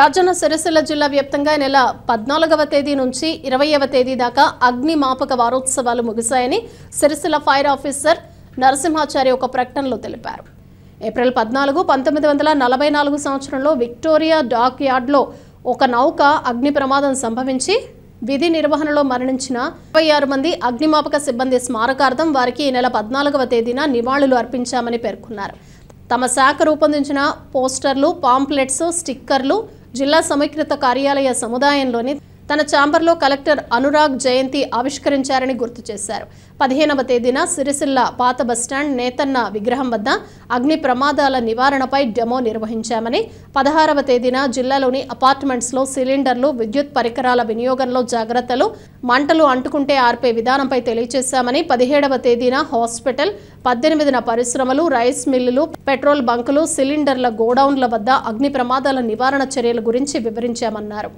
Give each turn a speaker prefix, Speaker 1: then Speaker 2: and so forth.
Speaker 1: రాజన్న సిరిసిల్ల జిల్లా వ్యాప్తంగా నెల పద్నాలుగవ తేదీ నుంచి ఇరవైవ తేదీ దాకా అగ్ని మాపక వారోత్సవాలు ముగిశాయని సిరిసిల్ల ఫైర్ ఆఫీసర్ నరసింహాచారి ఒక ప్రకటనలో తెలిపారు ఏప్రిల్ పద్నాలుగు పంతొమ్మిది వందల నలభై నాలుగు సంవత్సరంలో విక్టోరియా డాక్ యార్డ్లో ఒక నౌక అగ్ని ప్రమాదం సంభవించి విధి నిర్వహణలో మరణించిన ఇరవై ఆరు మంది అగ్నిమాపక సిబ్బంది స్మారకార్థం వారికి ఈ నెల పద్నాలుగవ తేదీన నివాళులు అర్పించామని పేర్కొన్నారు తమ శాఖ రూపొందించిన పోస్టర్లు పాంప్లెట్స్ స్టిక్కర్లు జిల్లా సమైక్యత కార్యాలయ సముదాయంలోని తన ఛాంబర్లో కలెక్టర్ అనురాగ్ జయంతి ఆవిష్కరించారని గుర్తు చేశారు పదిహేనవ తేదీన సిరిసిల్ల పాత బస్టాండ్ నేతన్న విగ్రహం వద్ద అగ్ని ప్రమాదాల నివారణపై డెమో నిర్వహించామని పదహారవ తేదీన జిల్లాలోని అపార్ట్మెంట్స్లో సిలిండర్లు విద్యుత్ పరికరాల వినియోగంలో జాగ్రత్తలు మంటలు అంటుకుంటే ఆర్పే విధానంపై తెలియజేశామని పదిహేడవ తేదీన హాస్పిటల్ పద్దెనిమిదిన పరిశ్రమలు రైస్ మిల్లులు పెట్రోల్ బంకులు సిలిండర్ల గోడౌన్ల వద్ద అగ్ని ప్రమాదాల నివారణ చర్యల గురించి వివరించామన్నారు